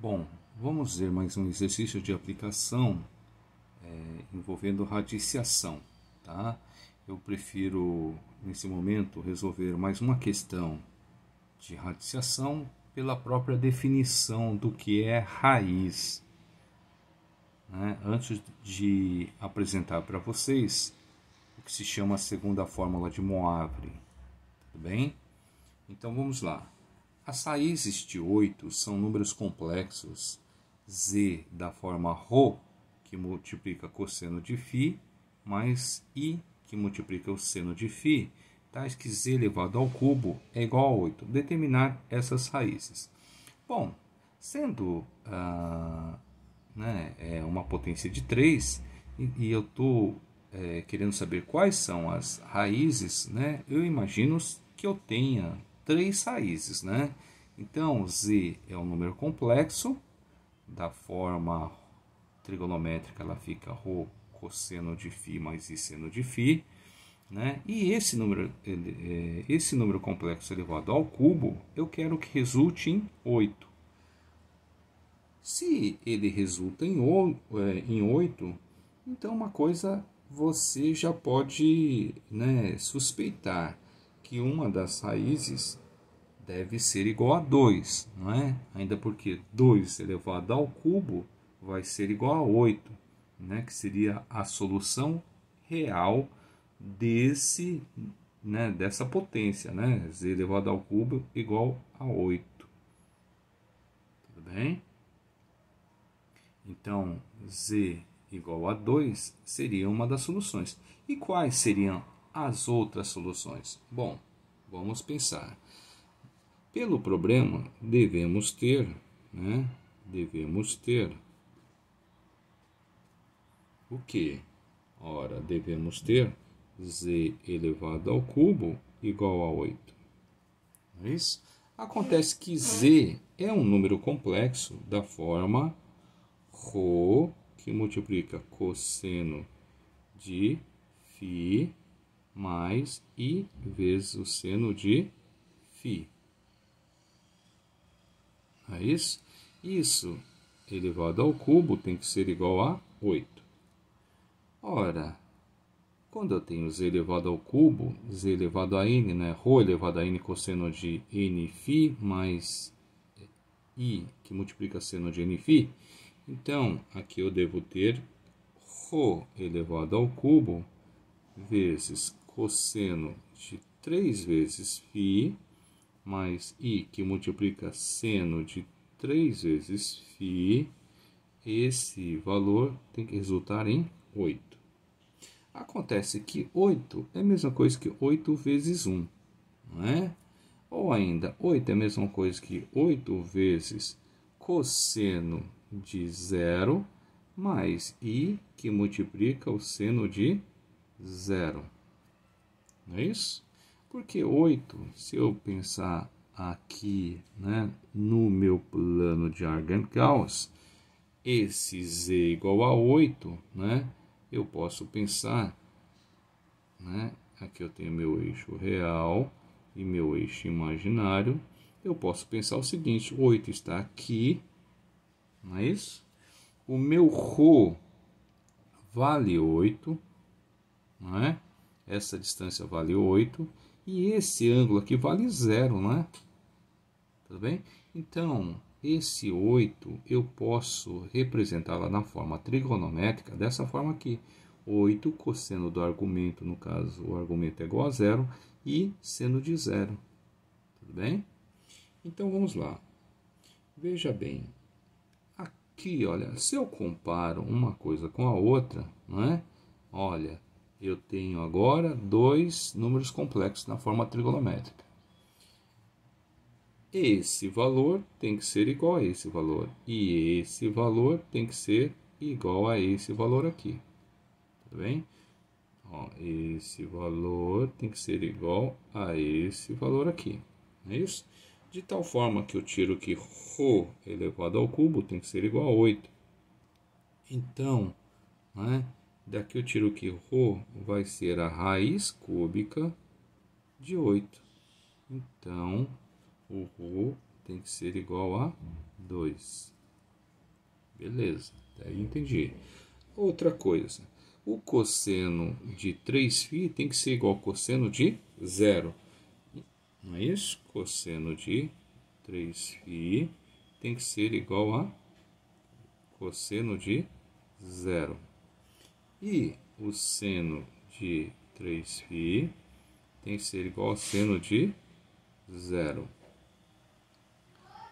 Bom, vamos ver mais um exercício de aplicação é, envolvendo radiciação, tá? Eu prefiro, nesse momento, resolver mais uma questão de radiciação pela própria definição do que é raiz. Né? Antes de apresentar para vocês o que se chama a segunda fórmula de Moavre, tudo bem? Então vamos lá. As raízes de 8 são números complexos. Z da forma ρ, que multiplica cosseno de Φ, mais I, que multiplica o seno de Φ, tais que Z elevado ao cubo é igual a 8. Determinar essas raízes. Bom, sendo ah, né, é uma potência de 3, e, e eu estou eh, é, querendo saber quais são as raízes, né, eu imagino que eu tenha três raízes, né? Então, Z é um número complexo, da forma trigonométrica ela fica Rho cosseno de Φ mais I seno de Φ, né? E esse número, ele, é, esse número complexo elevado ao cubo, eu quero que resulte em 8. Se ele resulta em 8, é, então uma coisa você já pode né, suspeitar que uma das raízes deve ser igual a 2, não é? Ainda porque 2 elevado ao cubo vai ser igual a 8, né? que seria a solução real desse, né? dessa potência, né? z elevado ao cubo igual a 8. Tudo bem? Então, z igual a 2 seria uma das soluções. E quais seriam as outras soluções? Bom, vamos pensar. Pelo problema, devemos ter, né? Devemos ter o que? Ora, devemos ter z elevado ao cubo igual a 8. Não é isso? Acontece que z é um número complexo da forma rho, que multiplica cosseno de φ mais I vezes o seno de Φ. é isso? Isso elevado ao cubo tem que ser igual a 8. Ora, quando eu tenho z elevado ao cubo, z elevado a n, né? Rho elevado a n cosseno de n φ mais i, que multiplica seno de n φ, então aqui eu devo ter Rho elevado ao cubo vezes cosseno de 3 vezes φ mais i, que multiplica seno de 3 vezes φ, esse valor tem que resultar em 8. Acontece que 8 é a mesma coisa que 8 vezes 1, não é? Ou ainda, 8 é a mesma coisa que 8 vezes cosseno de zero mais i, que multiplica o seno de zero não é isso? Porque 8, se eu pensar aqui né, no meu plano de Argand-Gauss, esse z igual a 8, né, eu posso pensar, né, aqui eu tenho meu eixo real e meu eixo imaginário, eu posso pensar o seguinte, 8 está aqui, não é isso? O meu ρ vale 8, não é? essa distância vale 8 e esse ângulo aqui vale zero, né? Tudo bem? Então, esse 8 eu posso representá-la na forma trigonométrica dessa forma aqui. 8 cosseno do argumento, no caso, o argumento é igual a zero, e seno de zero. Tudo bem? Então, vamos lá. Veja bem. Aqui, olha, se eu comparo uma coisa com a outra, não é? Olha, eu tenho agora dois números complexos na forma trigonométrica. Esse valor tem que ser igual a esse valor. E esse valor tem que ser igual a esse valor aqui. Tá bem? Ó, esse valor tem que ser igual a esse valor aqui. Não é isso? De tal forma que eu tiro que ρ elevado ao cubo tem que ser igual a 8. Então, né? Daqui eu tiro que ρ vai ser a raiz cúbica de 8. Então, o ρ tem que ser igual a 2. Beleza, aí entendi. Outra coisa, o cosseno de 3φ tem que ser igual ao cosseno de 0. Não é isso? Cosseno de 3φ tem que ser igual a cosseno de 0. E o seno de 3π tem que ser igual ao seno de zero.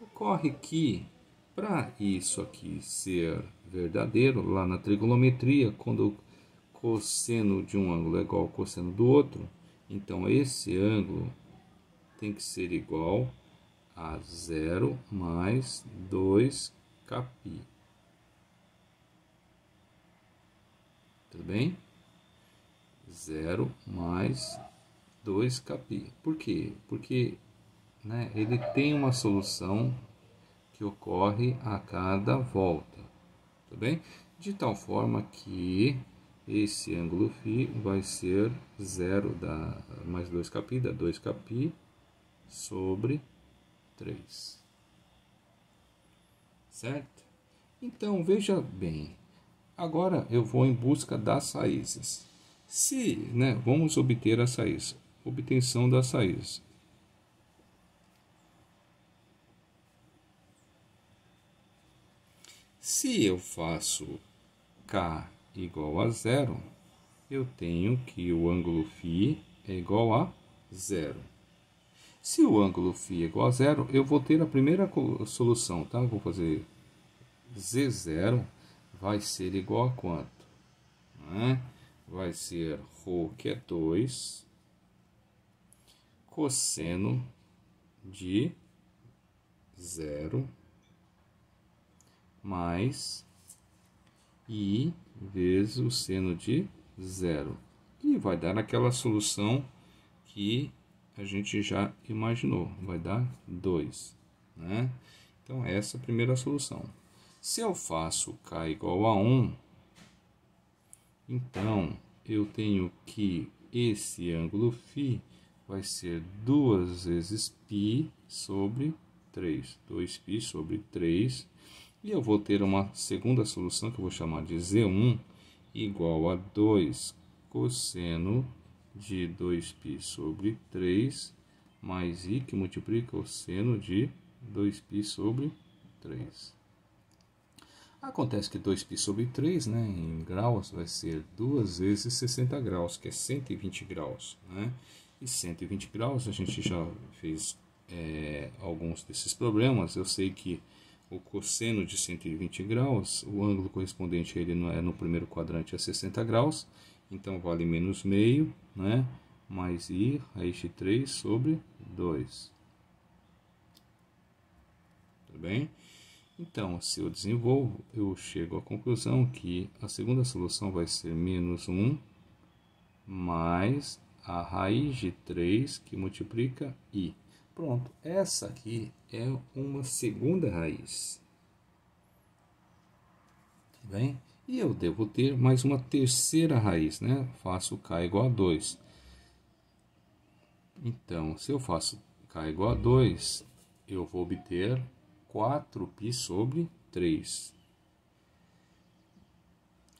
Ocorre que, para isso aqui ser verdadeiro, lá na trigonometria, quando o cosseno de um ângulo é igual ao cosseno do outro, então esse ângulo tem que ser igual a zero mais 2 capi. Tudo bem? 0 mais 2kπ. Por quê? Porque né, ele tem uma solução que ocorre a cada volta. Tudo bem? De tal forma que esse ângulo φ vai ser 0 mais 2kπ, dá 2kπ sobre 3. Certo? Então, veja bem, Agora eu vou em busca das raízes. Se, né, vamos obter as raízes. Obtenção das raízes. Se eu faço k igual a zero, eu tenho que o ângulo φ é igual a zero. Se o ângulo φ é igual a zero, eu vou ter a primeira solução, tá? vou fazer z zero vai ser igual a quanto? Né? Vai ser ρ, que é 2, cosseno de 0 mais i vezes o seno de zero. E vai dar aquela solução que a gente já imaginou, vai dar 2. Né? Então, essa é a primeira solução. Se eu faço k igual a 1, então eu tenho que esse ângulo φ vai ser 2 vezes π sobre 3. 2π sobre 3. E eu vou ter uma segunda solução que eu vou chamar de Z1 igual a 2 cosseno de 2π sobre 3 mais i que multiplica o seno de 2π sobre 3. Acontece que 2π sobre 3, né, em graus, vai ser 2 vezes 60 graus, que é 120 graus. Né? E 120 graus, a gente já fez é, alguns desses problemas. Eu sei que o cosseno de 120 graus, o ângulo correspondente a ele é no primeiro quadrante é 60 graus, então vale menos meio, né? mais i raiz de 3 sobre 2. Tudo bem? Então, se eu desenvolvo, eu chego à conclusão que a segunda solução vai ser menos 1 mais a raiz de 3 que multiplica i. Pronto, essa aqui é uma segunda raiz. Tá bem? E eu devo ter mais uma terceira raiz, né? Faço k igual a 2. Então, se eu faço k igual a 2, eu vou obter 4π sobre 3.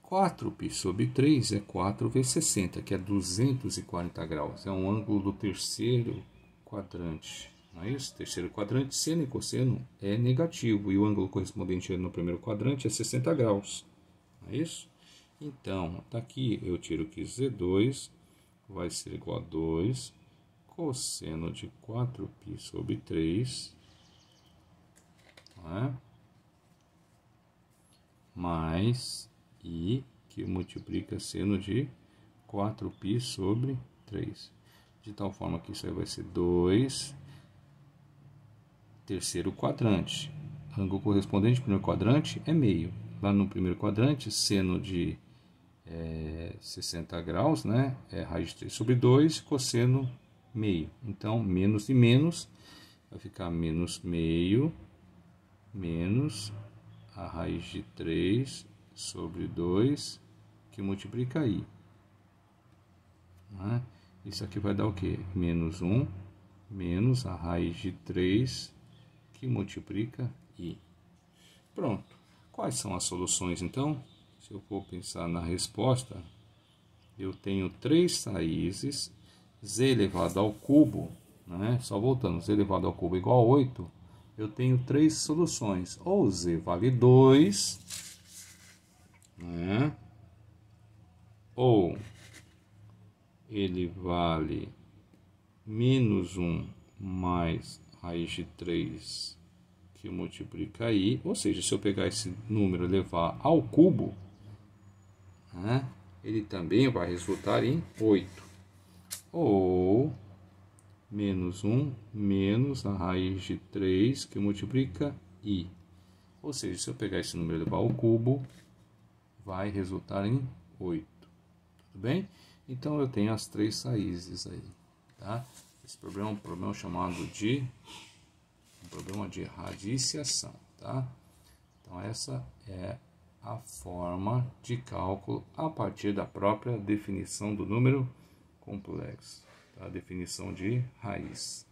4π sobre 3 é 4 vezes 60, que é 240 graus. É um ângulo do terceiro quadrante. Não é isso? Terceiro quadrante, seno e cosseno é negativo. E o ângulo correspondente no primeiro quadrante é 60 graus. Não é isso? Então, daqui tá eu tiro que Z2 vai ser igual a 2 cosseno de 4π sobre 3 tá? É? mais i que multiplica seno de 4π sobre 3. De tal forma que isso aí vai ser 2 terceiro quadrante. Ângulo correspondente ao primeiro quadrante é meio. Lá no primeiro quadrante, seno de é, 60 graus, né? É raiz de 3 sobre 2, cosseno meio. Então, menos e menos vai ficar menos meio menos a raiz de 3 sobre 2, que multiplica i. Né? Isso aqui vai dar o quê? Menos 1 menos a raiz de 3, que multiplica i. Pronto. Quais são as soluções, então? Se eu for pensar na resposta, eu tenho três raízes, z elevado ao cubo, né? só voltando, z elevado ao cubo igual a 8, eu tenho três soluções. Ou Z vale 2, né? ou ele vale menos 1 mais raiz de 3 que multiplica i, ou seja, se eu pegar esse número e levar ao cubo, né? ele também vai resultar em 8. Ou menos 1 menos a raiz de 3 que multiplica i. Ou seja, se eu pegar esse número e levar ao cubo, vai resultar em 8. Tudo bem? Então eu tenho as três raízes aí, tá? Esse problema é um problema chamado de um problema de radiciação, tá? Então essa é a forma de cálculo a partir da própria definição do número complexo a definição de raiz.